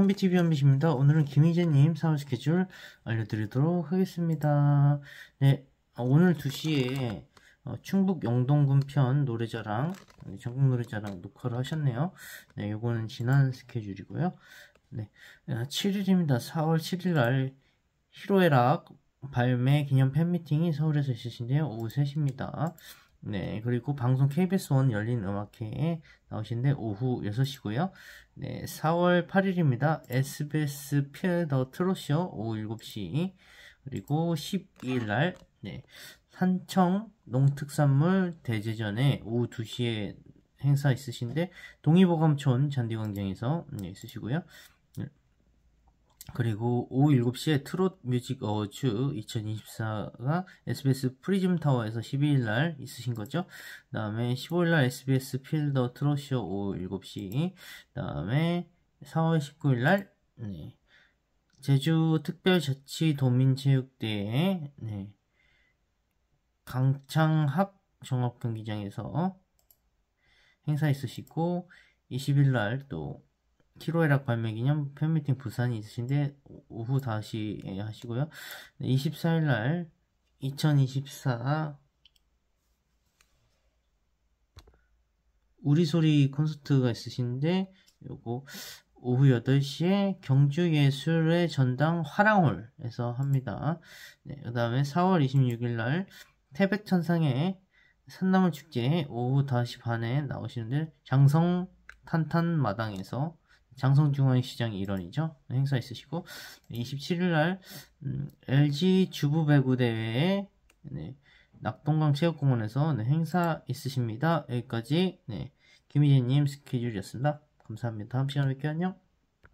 홍비 t v 연비입니다 오늘은 김희재님 4월 스케줄 알려드리도록 하겠습니다. 네, 오늘 2시에 어, 충북 영동군편 노래자랑, 전국 노래자랑 녹화를 하셨네요. 네, 요거는 지난 스케줄이고요. 네, 7일입니다. 아, 4월 7일 날 히로에락 발매 기념 팬미팅이 서울에서 있으신데요. 오후 3시입니다. 네, 그리고 방송 KBS1 열린 음악회에 나오신데 오후 6시고요. 네, 4월 8일입니다. SBS 피더 트롯쇼 오후 7시 그리고 12일 날 네, 산청 농특산물 대제전에 오후 2시에 행사 있으신데 동의보감촌 잔디광장에서 네, 있으시고요. 그리고 오후 7시에 트롯 뮤직 어워즈 2024가 SBS 프리즘 타워에서 12일 날 있으신 거죠. 그 다음에 15일 날 SBS 필더 트롯쇼 오후 7시. 그 다음에 4월 19일 날, 네. 제주 특별자치도민체육대회, 네. 강창학 종합경기장에서 행사 있으시고, 20일 날 또, 키로에락 발매 기념 팬미팅 부산이 있으신데 오후 5시에 예, 하시고요. 24일날 2024 우리 소리 콘서트가 있으신데 요거 오후 8시에 경주예술의 전당 화랑홀에서 합니다. 네, 그 다음에 4월 26일날 태백천상의 산나물 축제 오후 5시 반에 나오시는데 장성 탄탄마당에서 장성중앙시장 일원이죠. 행사 있으시고 27일날 음, LG 주부배구대회에 네, 낙동강 체육공원에서 네, 행사 있으십니다. 여기까지 네, 김희진님 스케줄이었습니다. 감사합니다. 다음 시간에 뵐게요. 안녕.